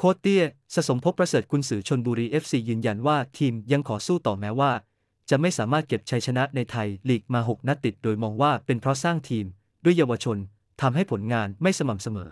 โคตเตี้ยสสมภพประเสริฐกุณสือชนบุรี FC ยืนยันว่า ทีมยังขอสู้ต่อแม้ว่า จะไม่สามารถเก็บชัยชนะในไทยลีกมา6นัดติดโดยมองว่าเป็นเพราะสร้างทีม ด้วยเยาวชนทำให้ผลงานไม่สม่ำเสมอ